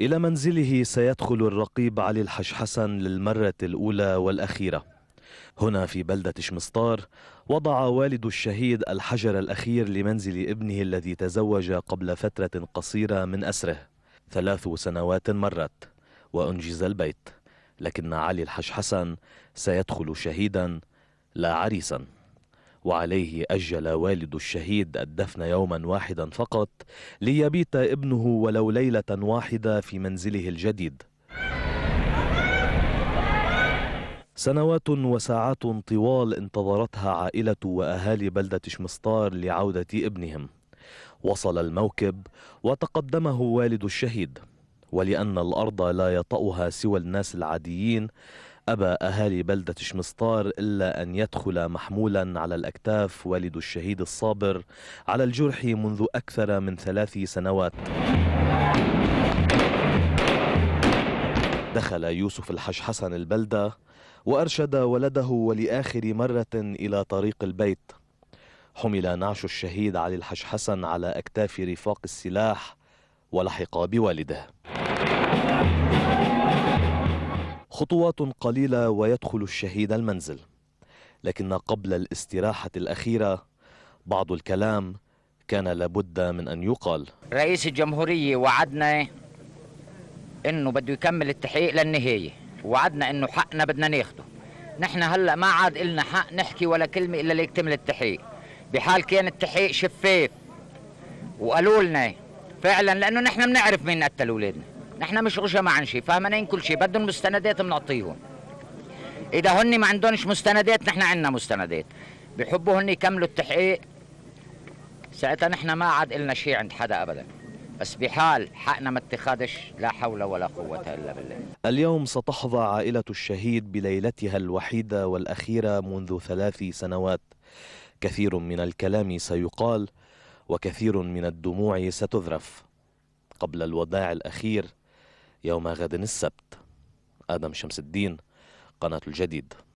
إلى منزله سيدخل الرقيب علي الحش حسن للمرة الأولى والأخيرة هنا في بلدة شمسطار وضع والد الشهيد الحجر الأخير لمنزل ابنه الذي تزوج قبل فترة قصيرة من أسره ثلاث سنوات مرت وأنجز البيت لكن علي الحش حسن سيدخل شهيدا لا عريسا وعليه أجل والد الشهيد الدفن يوما واحدا فقط ليبيت ابنه ولو ليلة واحدة في منزله الجديد سنوات وساعات طوال انتظرتها عائلة وأهالي بلدة شمستار لعودة ابنهم وصل الموكب وتقدمه والد الشهيد ولأن الأرض لا يطأها سوى الناس العاديين أبى أهالي بلدة شمسطار إلا أن يدخل محمولا على الأكتاف والد الشهيد الصابر على الجرح منذ أكثر من ثلاث سنوات دخل يوسف الحش حسن البلدة وأرشد ولده ولآخر مرة إلى طريق البيت حمل نعش الشهيد علي الحش حسن على أكتاف رفاق السلاح ولحق بوالده خطوات قليلة ويدخل الشهيد المنزل لكن قبل الاستراحة الأخيرة بعض الكلام كان لابد من أن يقال رئيس الجمهورية وعدنا إنه بده يكمل التحقيق للنهاية وعدنا إنه حقنا بدنا ناخده نحن هلأ ما عاد إلنا حق نحكي ولا كلمة إلا ليكتمل التحقيق بحال كان التحقيق شفاف وقالوا لنا فعلا لأنه نحن بنعرف مين قتل أولادنا نحن مش قشمة عن شيء فاهمين كل شيء بدهم مستندات بنعطيهم اذا هن ما عندهمش مستندات نحن عندنا مستندات بحبوا هن يكملوا التحقيق ساعتها نحن ما عاد لنا شيء عند حدا ابدا بس بحال حقنا ما اتخذش لا حول ولا قوة إلا بالله اليوم ستحظى عائلة الشهيد بليلتها الوحيدة والأخيرة منذ ثلاث سنوات كثير من الكلام سيقال وكثير من الدموع ستذرف قبل الوداع الأخير يوم غد السبت آدم شمس الدين قناة الجديد